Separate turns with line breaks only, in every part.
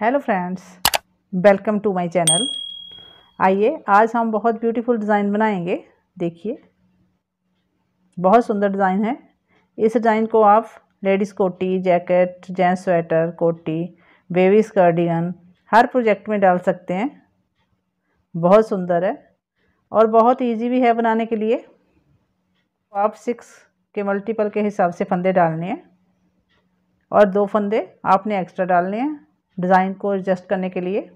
hello friends welcome to my channel आइए आज हम बहुत ब्यूटीफुल डिज़ाइन बनाएंगे देखिए बहुत सुंदर डिज़ाइन है इस डिज़ाइन को आप लेडीज़ कोटी जैकेट जेंट्स स्वेटर कोटी बेबी स्कर्डियन हर प्रोजेक्ट में डाल सकते हैं बहुत सुंदर है और बहुत इजी भी है बनाने के लिए तो आप सिक्स के मल्टीपल के हिसाब से फंदे डालने हैं और दो फंदे आपने एक्स्ट्रा डालने हैं डिज़ाइन को एडजस्ट करने के लिए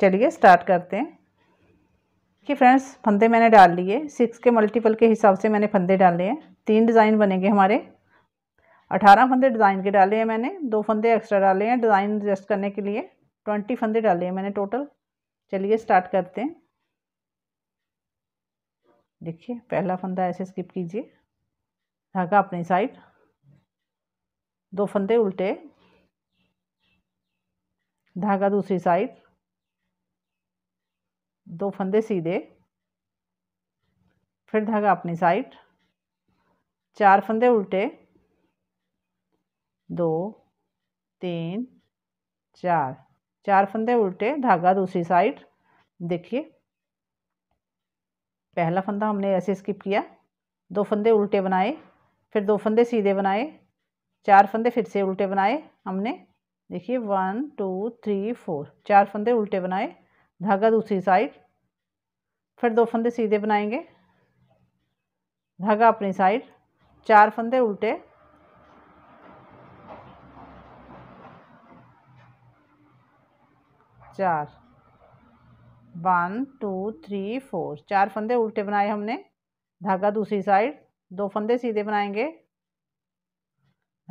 चलिए स्टार्ट करते हैं कि फ्रेंड्स फंदे मैंने डाल लिए सिक्स के मल्टीपल के हिसाब से मैंने फंदे डाले हैं तीन डिज़ाइन बनेंगे हमारे अठारह फंदे डिज़ाइन के डाले हैं मैंने दो फंदे एक्स्ट्रा डाले हैं डिज़ाइन एडजस्ट करने के लिए ट्वेंटी फंदे डाले हैं मैंने टोटल चलिए स्टार्ट करते हैं देखिए पहला फंदा ऐसे स्किप कीजिए धागा अपनी साइड दो फंदे उल्टे धागा दूसरी साइड दो फंदे सीधे फिर धागा अपनी साइड चार फंदे उल्टे दो तीन चार चार फंदे उल्टे धागा दूसरी साइड देखिए पहला फंदा हमने ऐसे स्किप किया दो फंदे उल्टे बनाए फिर दो फंदे सीधे बनाए चार फंदे फिर से उल्टे बनाए हमने देखिए वन टू थ्री फोर चार फंदे उल्टे बनाए धागा दूसरी साइड फिर दो फंदे सीधे बनाएंगे धागा अपनी साइड चार फंदे उल्टे चार वन टू थ्री फोर चार फंदे उल्टे बनाए हमने धागा दूसरी साइड दो फंदे सीधे बनाएंगे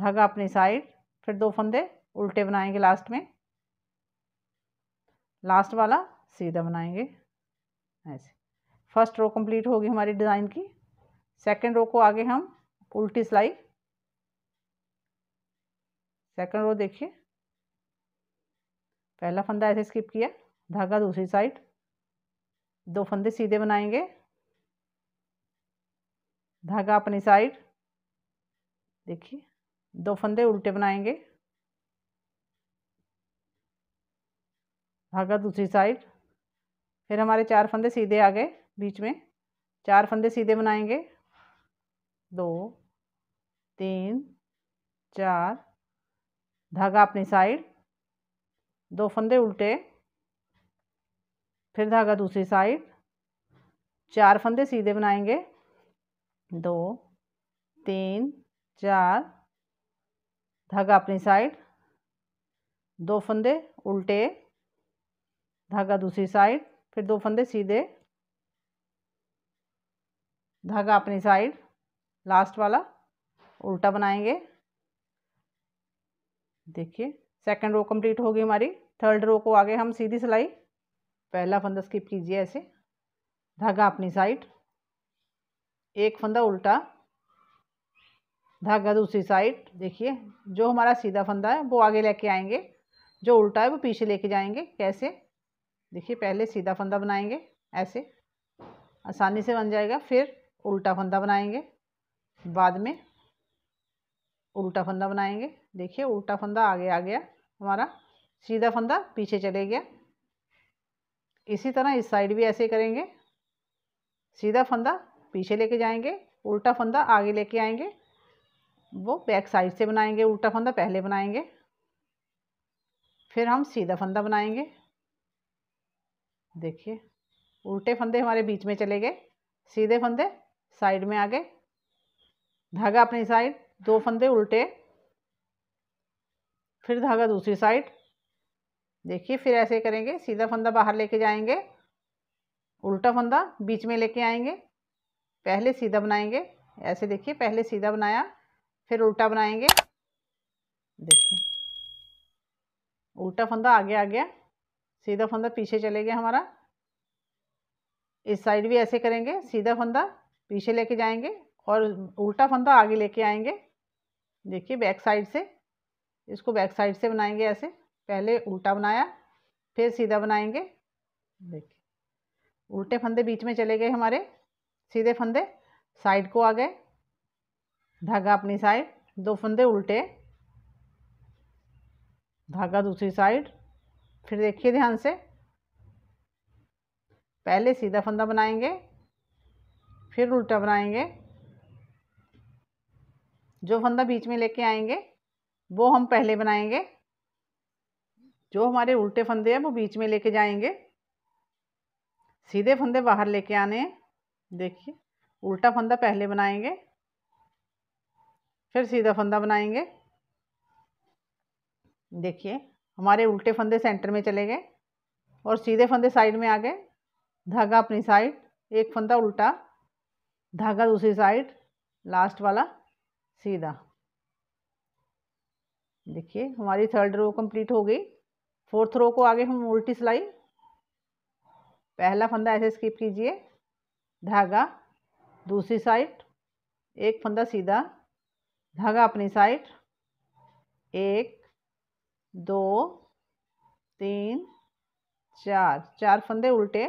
धागा अपनी साइड फिर दो फंदे उल्टे बनाएंगे लास्ट में लास्ट वाला सीधा बनाएंगे ऐसे फर्स्ट रो कंप्लीट होगी हमारी डिज़ाइन की सेकंड रो को आगे हम उल्टी सिलाई सेकंड रो देखिए पहला फंदा ऐसे स्किप किया धागा दूसरी साइड दो फंदे सीधे बनाएंगे धागा अपनी साइड देखिए दो फंदे उल्टे बनाएंगे धागा दूसरी साइड फिर हमारे चार फंदे सीधे आ गए बीच में चार फंदे सीधे बनाएंगे दो तीन चार धागा अपनी साइड दो फंदे उल्टे फिर धागा दूसरी साइड चार फंदे सीधे बनाएंगे दो तीन चार धागा अपनी साइड दो फंदे उल्टे धागा दूसरी साइड फिर दो फंदे सीधे धागा अपनी साइड लास्ट वाला उल्टा बनाएंगे देखिए सेकंड रो कंप्लीट होगी हमारी थर्ड रो को आगे हम सीधी सिलाई पहला फंदा स्किप कीजिए ऐसे धागा अपनी साइड एक फंदा उल्टा धागा दूसरी साइड देखिए जो हमारा सीधा फंदा है वो आगे लेके आएंगे जो उल्टा है वो पीछे लेके जाएंगे कैसे देखिए पहले सीधा फंदा बनाएंगे ऐसे आसानी से बन जाएगा फिर उल्टा फंदा बनाएंगे बाद में उल्टा फंदा बनाएंगे देखिए उल्टा फंदा आगे आ गया हमारा सीधा फंदा पीछे चले गया इसी तरह इस साइड भी ऐसे करेंगे सीधा फंदा पीछे लेके जाएंगे उल्टा फंदा आगे लेके आएंगे वो बैक साइड से बनाएंगे उल्टा फंदा पहले बनाएंगे फिर हम सीधा फंदा बनाएंगे देखिए उल्टे फंदे हमारे बीच में चले गए सीधे फंदे साइड में आ गए धागा अपनी साइड दो फंदे उल्टे फिर धागा दूसरी साइड देखिए फिर ऐसे करेंगे सीधा फंदा बाहर लेके जाएंगे उल्टा फंदा बीच में लेके आएंगे पहले सीधा बनाएंगे ऐसे देखिए पहले सीधा बनाया फिर उल्टा बनाएंगे देखिए उल्टा फंदा आगे आ गया सीधा फंदा पीछे चले गया हमारा इस साइड भी ऐसे करेंगे सीधा फंदा पीछे लेके जाएंगे और उल्टा फंदा आगे लेके आएंगे देखिए बैक साइड से इसको बैक साइड से बनाएंगे ऐसे पहले उल्टा बनाया फिर सीधा बनाएंगे देखिए उल्टे फंदे बीच में चले गए हमारे सीधे फंदे साइड को आ गए धागा अपनी साइड दो फंदे उल्टे धागा दूसरी साइड फिर देखिए ध्यान से पहले सीधा फंदा बनाएंगे फिर उल्टा बनाएंगे जो फंदा बीच में लेके आएंगे वो हम पहले बनाएंगे जो हमारे उल्टे फंदे हैं वो बीच में लेके जाएंगे सीधे फंदे बाहर लेके आने हैं देखिए उल्टा फंदा पहले बनाएंगे फिर सीधा फंदा बनाएंगे देखिए हमारे उल्टे फंदे सेंटर में चले गए और सीधे फंदे साइड में आ गए धागा अपनी साइड एक फंदा उल्टा धागा दूसरी साइड लास्ट वाला सीधा देखिए हमारी थर्ड रो कंप्लीट हो गई फोर्थ रो को आगे हम उल्टी सिलाई पहला फंदा ऐसे स्किप कीजिए धागा दूसरी साइड एक फंदा सीधा धागा अपनी साइड एक दो तीन चार चार फंदे उल्टे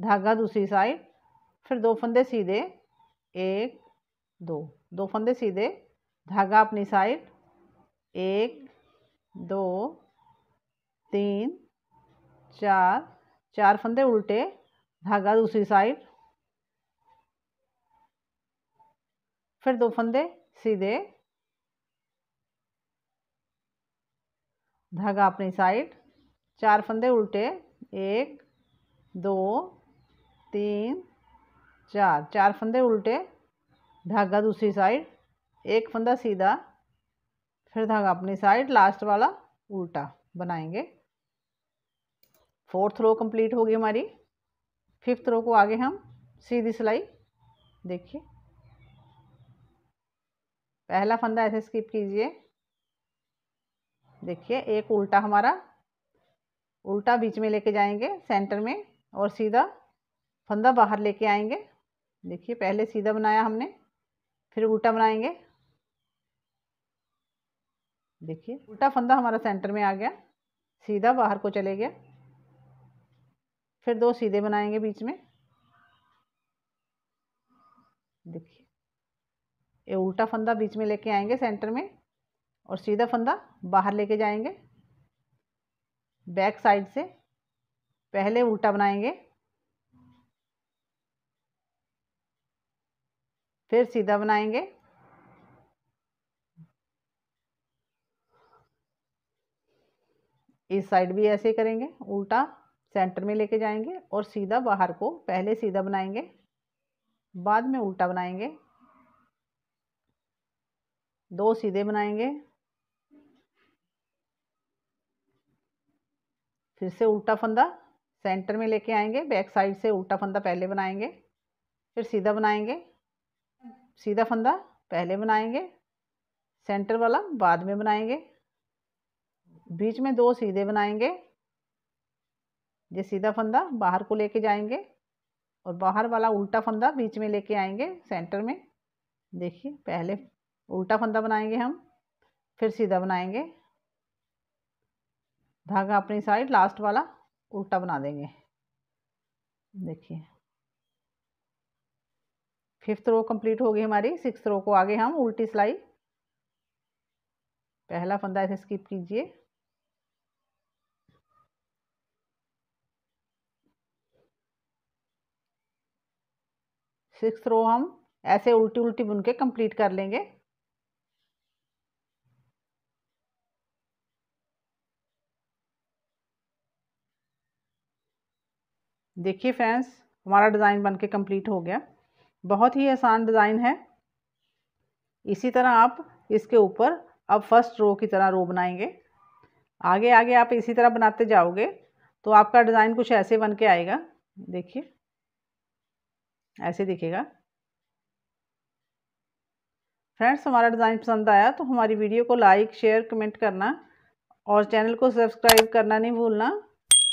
धागा दूसरी साइड फिर दो फंदे सीधे एक दो दो फंदे सीधे धागा अपनी साइड एक दो तीन चार चार फंदे उल्टे धागा दूसरी साइड फिर दो फंदे सीधे धागा अपनी साइड चार फंदे उल्टे एक दो तीन चार चार फंदे उल्टे धागा दूसरी साइड एक फंदा सीधा फिर धागा अपनी साइड लास्ट वाला उल्टा बनाएंगे फोर्थ रो कंप्लीट होगी हमारी फिफ्थ रो को आगे हम सीधी सिलाई देखिए पहला फंदा ऐसे स्किप कीजिए देखिए एक उल्टा हमारा उल्टा बीच में लेके जाएंगे सेंटर में और सीधा फंदा बाहर लेके आएंगे देखिए पहले सीधा बनाया हमने फिर उल्टा बनाएंगे देखिए उल्टा फंदा हमारा सेंटर में आ गया सीधा बाहर को चले गया फिर दो सीधे बनाएंगे बीच में देखिए ये उल्टा फंदा बीच में लेके आएंगे सेंटर में और सीधा फंदा बाहर लेके जाएंगे बैक साइड से पहले उल्टा बनाएंगे फिर सीधा बनाएंगे इस साइड भी ऐसे ही करेंगे उल्टा सेंटर में लेके जाएंगे और सीधा बाहर को पहले सीधा बनाएंगे बाद में उल्टा बनाएंगे दो सीधे बनाएंगे फिर से उल्टा फंदा सेंटर में लेके आएंगे बैक साइड से उल्टा फंदा पहले बनाएंगे फिर सीधा बनाएंगे सीधा फंदा पहले बनाएंगे सेंटर वाला बाद में बनाएंगे बीच में दो सीधे बनाएंगे ये सीधा फंदा बाहर को लेके जाएंगे और बाहर वाला उल्टा फंदा बीच में लेके आएंगे सेंटर में देखिए पहले उल्टा फंदा बनाएंगे हम फिर सीधा बनाएंगे धागा अपनी साइड लास्ट वाला उल्टा बना देंगे देखिए फिफ्थ रो कंप्लीट हो गई हमारी सिक्स रो को आगे हम उल्टी सिलाई पहला फंदा इसे स्किप कीजिए सिक्स रो हम ऐसे उल्टी उल्टी बुन के कंप्लीट कर लेंगे देखिए फ्रेंड्स हमारा डिज़ाइन बन के कम्प्लीट हो गया बहुत ही आसान डिज़ाइन है इसी तरह आप इसके ऊपर अब फर्स्ट रो की तरह रो बनाएंगे आगे आगे आप इसी तरह बनाते जाओगे तो आपका डिज़ाइन कुछ ऐसे बन के आएगा देखिए ऐसे दिखेगा फ्रेंड्स हमारा डिज़ाइन पसंद आया तो हमारी वीडियो को लाइक शेयर कमेंट करना और चैनल को सब्सक्राइब करना नहीं भूलना